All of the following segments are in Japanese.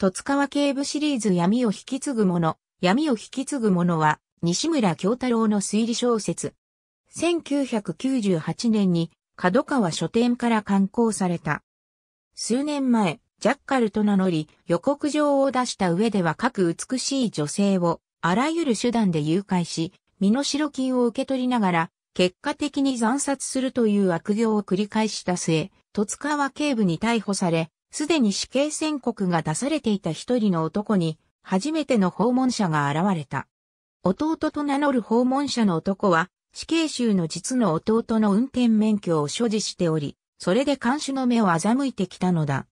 十津川警部シリーズ闇を引き継ぐ者、闇を引き継ぐ者は、西村京太郎の推理小説。1998年に、角川書店から刊行された。数年前、ジャッカルと名乗り、予告状を出した上では各美しい女性を、あらゆる手段で誘拐し、身代金を受け取りながら、結果的に惨殺するという悪行を繰り返した末、十津川警部に逮捕され、すでに死刑宣告が出されていた一人の男に、初めての訪問者が現れた。弟と名乗る訪問者の男は、死刑囚の実の弟の運転免許を所持しており、それで監視の目を欺いてきたのだ。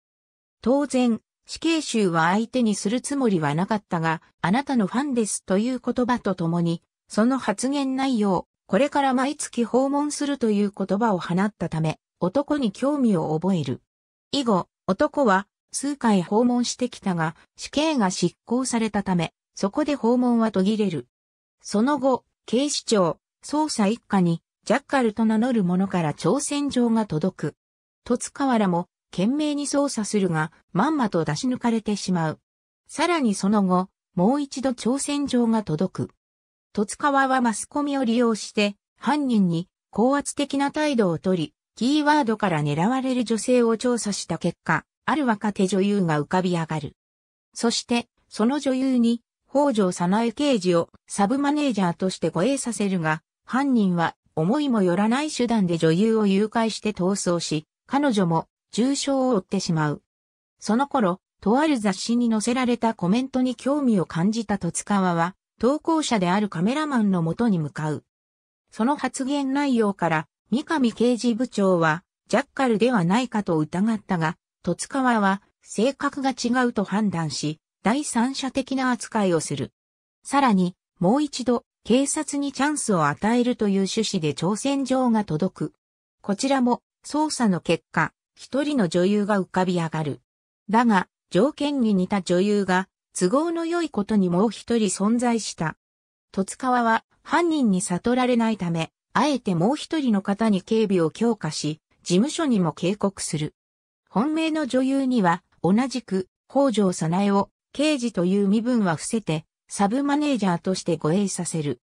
当然、死刑囚は相手にするつもりはなかったが、あなたのファンですという言葉とともに、その発言内容、これから毎月訪問するという言葉を放ったため、男に興味を覚える。以後、男は数回訪問してきたが、死刑が執行されたため、そこで訪問は途切れる。その後、警視庁、捜査一課に、ジャッカルと名乗る者から挑戦状が届く。戸塚原も、懸命に捜査するが、まんまと出し抜かれてしまう。さらにその後、もう一度挑戦状が届く。戸塚はマスコミを利用して、犯人に高圧的な態度をとり、キーワードから狙われる女性を調査した結果、ある若手女優が浮かび上がる。そして、その女優に、北条早苗刑事をサブマネージャーとして護衛させるが、犯人は思いもよらない手段で女優を誘拐して逃走し、彼女も重傷を負ってしまう。その頃、とある雑誌に載せられたコメントに興味を感じた戸塚は、投稿者であるカメラマンの元に向かう。その発言内容から、三上刑事部長は、ジャッカルではないかと疑ったが、戸川は、性格が違うと判断し、第三者的な扱いをする。さらに、もう一度、警察にチャンスを与えるという趣旨で挑戦状が届く。こちらも、捜査の結果、一人の女優が浮かび上がる。だが、条件に似た女優が、都合の良いことにもう一人存在した。戸川は、犯人に悟られないため、あえてもう一人の方に警備を強化し、事務所にも警告する。本命の女優には、同じく、北条早苗を、刑事という身分は伏せて、サブマネージャーとして護衛させる。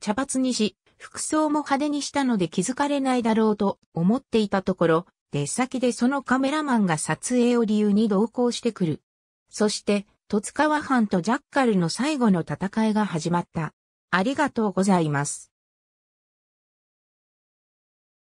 茶髪にし、服装も派手にしたので気づかれないだろうと思っていたところ、出先でそのカメラマンが撮影を理由に同行してくる。そして、戸塚川藩とジャッカルの最後の戦いが始まった。ありがとうございます。